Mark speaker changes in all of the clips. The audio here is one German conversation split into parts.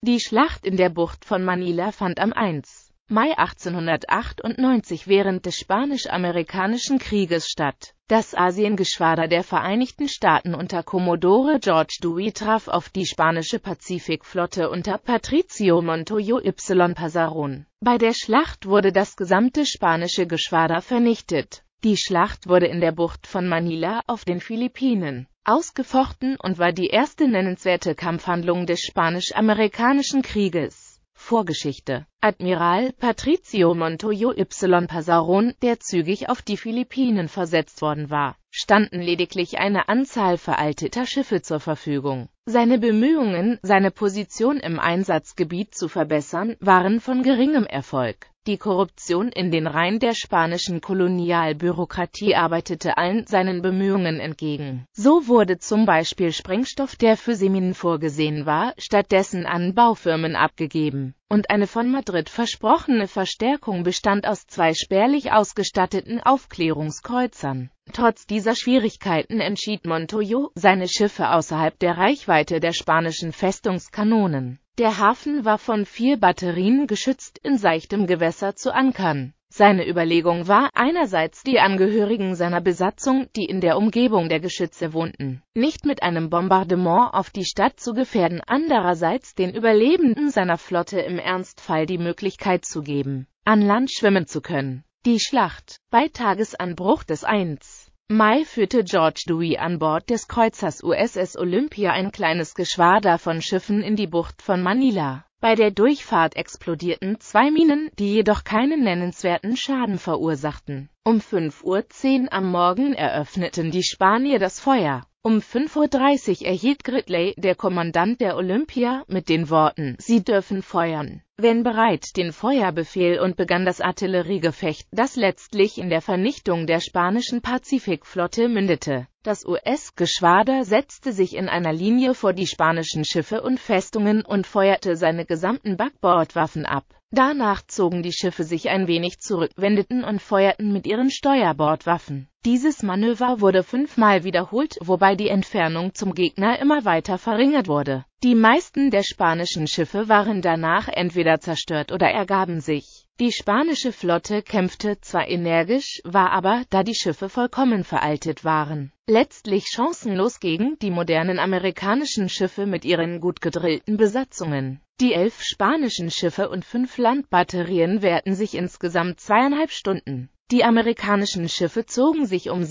Speaker 1: Die Schlacht in der Bucht von Manila fand am 1. Mai 1898 während des Spanisch-Amerikanischen Krieges statt. Das Asiengeschwader der Vereinigten Staaten unter Commodore George Dewey traf auf die spanische Pazifikflotte unter Patricio Montoyo y Pasaron. Bei der Schlacht wurde das gesamte spanische Geschwader vernichtet. Die Schlacht wurde in der Bucht von Manila auf den Philippinen ausgefochten und war die erste nennenswerte Kampfhandlung des Spanisch-Amerikanischen Krieges. Vorgeschichte Admiral Patricio Montoyo y Pizarro, der zügig auf die Philippinen versetzt worden war standen lediglich eine Anzahl veralteter Schiffe zur Verfügung. Seine Bemühungen, seine Position im Einsatzgebiet zu verbessern, waren von geringem Erfolg. Die Korruption in den Reihen der spanischen Kolonialbürokratie arbeitete allen seinen Bemühungen entgegen. So wurde zum Beispiel Sprengstoff, der für Seminen vorgesehen war, stattdessen an Baufirmen abgegeben und eine von Madrid versprochene Verstärkung bestand aus zwei spärlich ausgestatteten Aufklärungskreuzern. Trotz dieser Schwierigkeiten entschied Montoyo, seine Schiffe außerhalb der Reichweite der spanischen Festungskanonen. Der Hafen war von vier Batterien geschützt, in seichtem Gewässer zu ankern. Seine Überlegung war, einerseits die Angehörigen seiner Besatzung, die in der Umgebung der Geschütze wohnten, nicht mit einem Bombardement auf die Stadt zu gefährden, andererseits den Überlebenden seiner Flotte im Ernstfall die Möglichkeit zu geben, an Land schwimmen zu können. Die Schlacht, bei Tagesanbruch des 1. Mai führte George Dewey an Bord des Kreuzers USS Olympia ein kleines Geschwader von Schiffen in die Bucht von Manila. Bei der Durchfahrt explodierten zwei Minen, die jedoch keinen nennenswerten Schaden verursachten. Um 5.10 Uhr am Morgen eröffneten die Spanier das Feuer. Um 5.30 Uhr erhielt Gridley, der Kommandant der Olympia, mit den Worten, sie dürfen feuern wenn bereit, den Feuerbefehl und begann das Artilleriegefecht, das letztlich in der Vernichtung der spanischen Pazifikflotte mündete. Das US-Geschwader setzte sich in einer Linie vor die spanischen Schiffe und Festungen und feuerte seine gesamten Backbordwaffen ab. Danach zogen die Schiffe sich ein wenig zurück, wendeten und feuerten mit ihren Steuerbordwaffen. Dieses Manöver wurde fünfmal wiederholt, wobei die Entfernung zum Gegner immer weiter verringert wurde. Die meisten der spanischen Schiffe waren danach entweder zerstört oder ergaben sich. Die spanische Flotte kämpfte zwar energisch, war aber, da die Schiffe vollkommen veraltet waren, letztlich chancenlos gegen die modernen amerikanischen Schiffe mit ihren gut gedrillten Besatzungen. Die elf spanischen Schiffe und fünf Landbatterien wehrten sich insgesamt zweieinhalb Stunden. Die amerikanischen Schiffe zogen sich um 7.45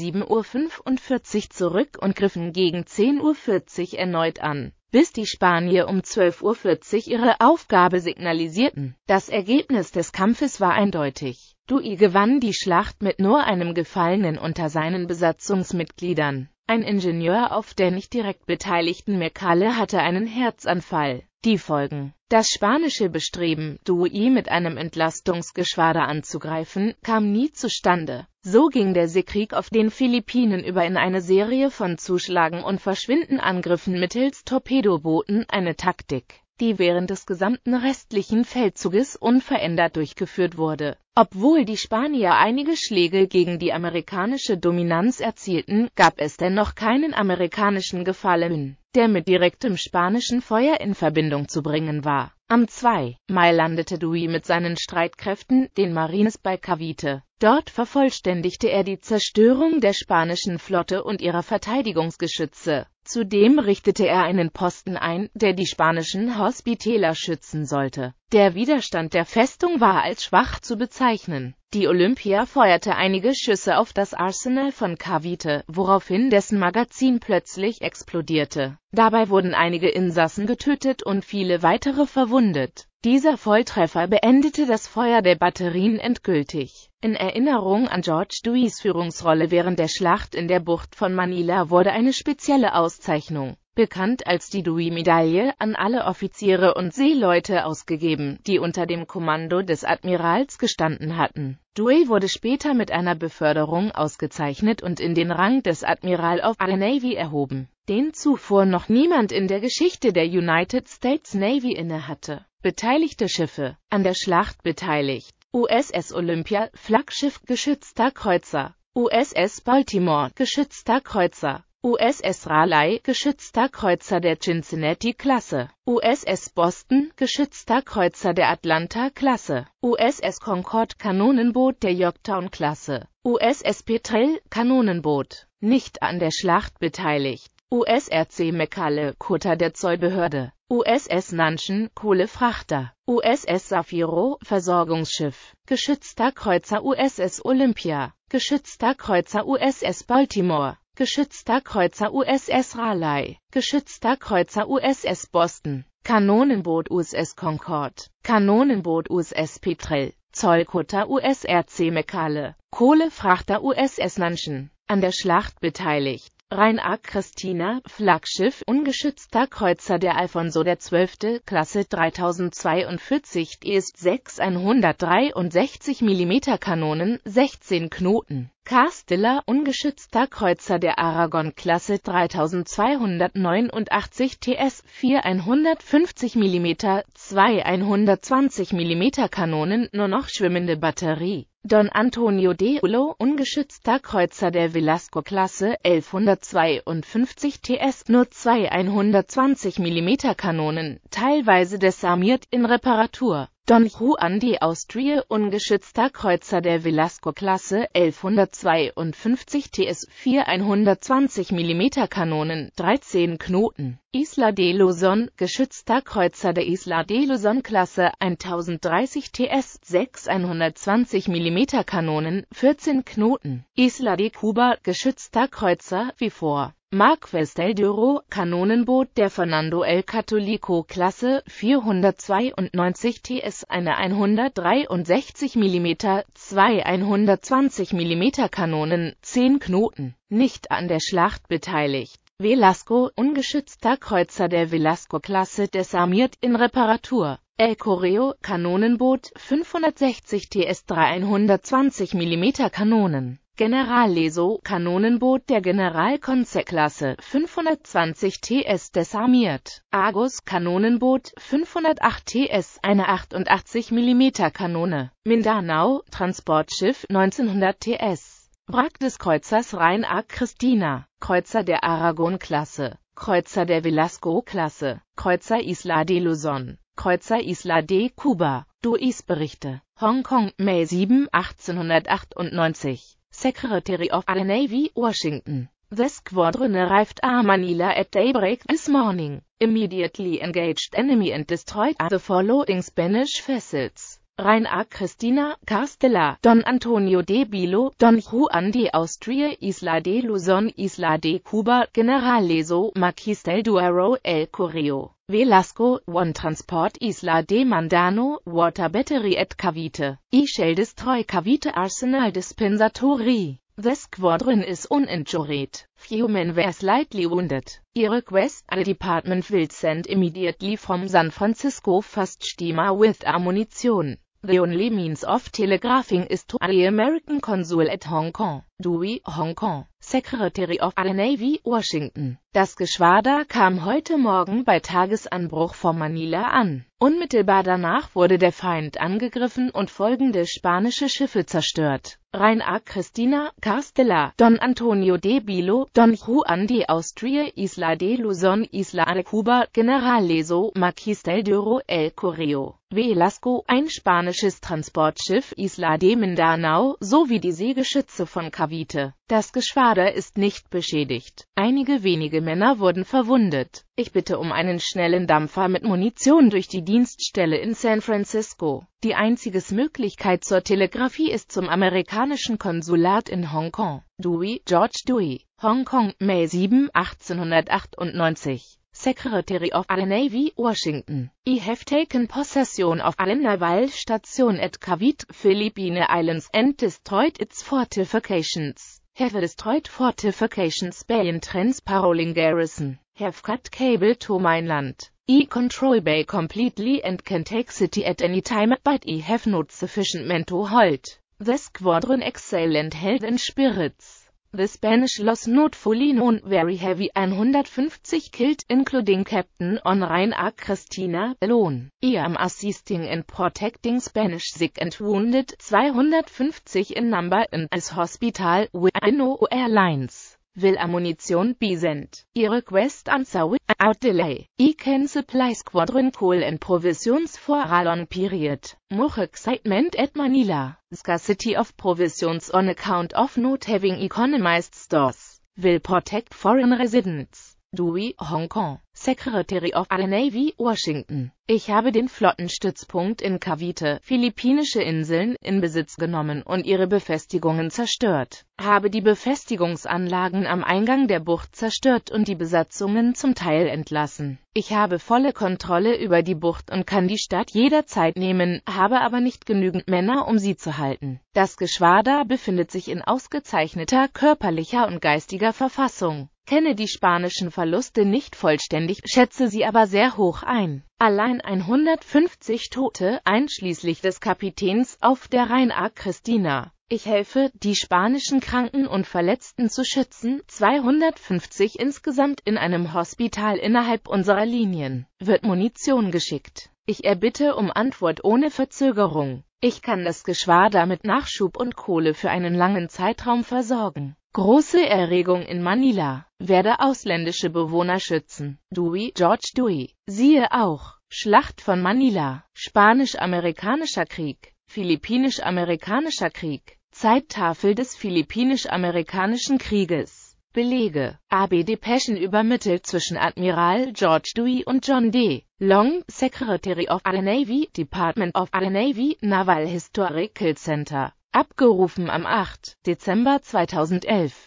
Speaker 1: Uhr zurück und griffen gegen 10.40 Uhr erneut an bis die Spanier um 12.40 Uhr ihre Aufgabe signalisierten. Das Ergebnis des Kampfes war eindeutig. Dui gewann die Schlacht mit nur einem Gefallenen unter seinen Besatzungsmitgliedern. Ein Ingenieur auf der nicht direkt beteiligten Merkale hatte einen Herzanfall. Die Folgen. Das spanische Bestreben, Dui mit einem Entlastungsgeschwader anzugreifen, kam nie zustande. So ging der Seekrieg auf den Philippinen über in eine Serie von Zuschlagen und Verschwindenangriffen mittels Torpedobooten, eine Taktik, die während des gesamten restlichen Feldzuges unverändert durchgeführt wurde. Obwohl die Spanier einige Schläge gegen die amerikanische Dominanz erzielten, gab es dennoch keinen amerikanischen Gefallen der mit direktem spanischen Feuer in Verbindung zu bringen war. Am 2. Mai landete Dewey mit seinen Streitkräften, den Marines bei Cavite. Dort vervollständigte er die Zerstörung der spanischen Flotte und ihrer Verteidigungsgeschütze. Zudem richtete er einen Posten ein, der die spanischen Hospitäler schützen sollte. Der Widerstand der Festung war als schwach zu bezeichnen. Die Olympia feuerte einige Schüsse auf das Arsenal von Cavite, woraufhin dessen Magazin plötzlich explodierte. Dabei wurden einige Insassen getötet und viele weitere verwundet. Dieser Volltreffer beendete das Feuer der Batterien endgültig. In Erinnerung an George Deweys Führungsrolle während der Schlacht in der Bucht von Manila wurde eine spezielle Auszeichnung, bekannt als die Dewey-Medaille, an alle Offiziere und Seeleute ausgegeben, die unter dem Kommando des Admirals gestanden hatten. Dewey wurde später mit einer Beförderung ausgezeichnet und in den Rang des Admiral of the Navy erhoben, den zuvor noch niemand in der Geschichte der United States Navy innehatte. Beteiligte Schiffe an der Schlacht beteiligt USS Olympia, Flaggschiff geschützter Kreuzer, USS Baltimore, geschützter Kreuzer, USS Raleigh, geschützter Kreuzer der Cincinnati-Klasse, USS Boston, geschützter Kreuzer der Atlanta-Klasse, USS Concord, Kanonenboot der Yorktown-Klasse, USS Petrel, Kanonenboot, nicht an der Schlacht beteiligt. USRC McCalle, Kutter der Zollbehörde, USS Nanschen, Kohlefrachter, USS Safiro, Versorgungsschiff, geschützter Kreuzer USS Olympia, geschützter Kreuzer USS Baltimore, geschützter Kreuzer USS Raleigh, geschützter Kreuzer USS Boston, Kanonenboot USS Concorde, Kanonenboot USS Petrel, Zollkutter USRC Mekale, Kohlefrachter USS Nanschen, an der Schlacht beteiligt. Rhein-A Christina, Flaggschiff, ungeschützter Kreuzer der Alfonso XII. Klasse 3042 ist 6 163 mm Kanonen, 16 Knoten Castilla, ungeschützter Kreuzer der Aragon-Klasse 3289 TS, 4 150 mm, 2 120 mm Kanonen, nur noch schwimmende Batterie. Don Antonio de Ulo, ungeschützter Kreuzer der Velasco-Klasse 1152 TS, nur 2 120 mm Kanonen, teilweise desarmiert in Reparatur. Don Juan de Austria, ungeschützter Kreuzer der Velasco-Klasse 1152 TS 4 120 mm Kanonen, 13 Knoten. Isla de Luzon, geschützter Kreuzer der Isla de Luzon-Klasse 1030 TS 6 120 mm Kanonen, 14 Knoten. Isla de Cuba, geschützter Kreuzer, wie vor. Marquess del Duro, Kanonenboot der Fernando El Catolico Klasse 492 TS, eine 163 mm, zwei 120 mm Kanonen, 10 Knoten, nicht an der Schlacht beteiligt. Velasco, ungeschützter Kreuzer der Velasco-Klasse desarmiert in Reparatur. El Correo, Kanonenboot 560 TS 120 mm Kanonen. General Leso, Kanonenboot der Generalkonze-Klasse 520 TS desarmiert. Argus Kanonenboot 508 TS, eine 88 mm Kanone. Mindanao Transportschiff 1900 TS. Wrack des Kreuzers Rhein-Arc Christina, Kreuzer der Aragon-Klasse, Kreuzer der Velasco-Klasse, Kreuzer Isla de Luzon, Kreuzer Isla de Cuba, Duis Berichte, Hongkong, May 7, 1898. Secretary of the Navy, Washington. The squadron arrived at Manila at daybreak this morning, immediately engaged enemy and destroyed the following Spanish vessels. Reina Cristina, Castella, Don Antonio de Bilo, Don Juan de Austria, Isla de Luzon, Isla de Cuba, Leso, Marquis del Duero, El Correo. Velasco, One Transport Isla de Mandano, Water Battery et Cavite. I shall destroy Cavite Arsenal Dispensatory. The squadron is uninjured. men were slightly wounded. I request the department will send immediately from San Francisco fast steamer with ammunition. The only means of telegraphing is to the American consul at Hong Kong, Dewey, Hong Kong, Secretary of the Navy, Washington. Das Geschwader kam heute Morgen bei Tagesanbruch vor Manila an. Unmittelbar danach wurde der Feind angegriffen und folgende spanische Schiffe zerstört. Rein A. Cristina, Castella, Don Antonio de Bilo, Don Juan de Austria, Isla de Luzon, Isla de Cuba, General Leso, Marquis del Duro, El Correo, Velasco, ein spanisches Transportschiff Isla de Mindanao, sowie die Seegeschütze von Cavite. Das Geschwader ist nicht beschädigt. Einige wenige einige Männer wurden verwundet. Ich bitte um einen schnellen Dampfer mit Munition durch die Dienststelle in San Francisco. Die einzige Möglichkeit zur Telegrafie ist zum amerikanischen Konsulat in Hongkong. Dewey, George Dewey, Hongkong, May 7, 1898. Secretary of the Navy, Washington. I have taken possession of a naval station at Cavite, Philippine Islands and destroyed its fortifications. have destroyed fortifications bay intense paroling garrison, have cut cable to mainland. E control Bay completely and can take city at any time, but E have not sufficient men to hold. The squadron excellent held in spirits. The Spanish loss not fully known very heavy 150 killed including Captain Onrein A. Christina, alone. I am assisting in protecting Spanish sick and wounded 250 in number in this hospital with know airlines will ammunition be sent. I request answer without delay. I can supply squadron coal and provisions for a long period. More excitement at Manila. Scarcity of provisions on account of not having economized stores will protect foreign residents. Dewey, Hong Kong. Secretary of the Navy, Washington. Ich habe den Flottenstützpunkt in Cavite, Philippinische Inseln, in Besitz genommen und ihre Befestigungen zerstört, habe die Befestigungsanlagen am Eingang der Bucht zerstört und die Besatzungen zum Teil entlassen. Ich habe volle Kontrolle über die Bucht und kann die Stadt jederzeit nehmen, habe aber nicht genügend Männer, um sie zu halten. Das Geschwader befindet sich in ausgezeichneter körperlicher und geistiger Verfassung kenne die spanischen Verluste nicht vollständig, schätze sie aber sehr hoch ein. Allein 150 Tote, einschließlich des Kapitäns auf der Rheinahr Christina. Ich helfe, die spanischen Kranken und Verletzten zu schützen, 250 insgesamt in einem Hospital innerhalb unserer Linien, wird Munition geschickt. Ich erbitte um Antwort ohne Verzögerung. Ich kann das Geschwader mit Nachschub und Kohle für einen langen Zeitraum versorgen. Große Erregung in Manila. Werde ausländische Bewohner schützen. Dewey, George Dewey. Siehe auch. Schlacht von Manila. Spanisch-Amerikanischer Krieg. Philippinisch-Amerikanischer Krieg. Zeittafel des Philippinisch-Amerikanischen Krieges. Belege. AB Depeschen übermittelt zwischen Admiral George Dewey und John D. Long, Secretary of the Navy, Department of the Navy, Naval Historical Center, abgerufen am 8. Dezember 2011.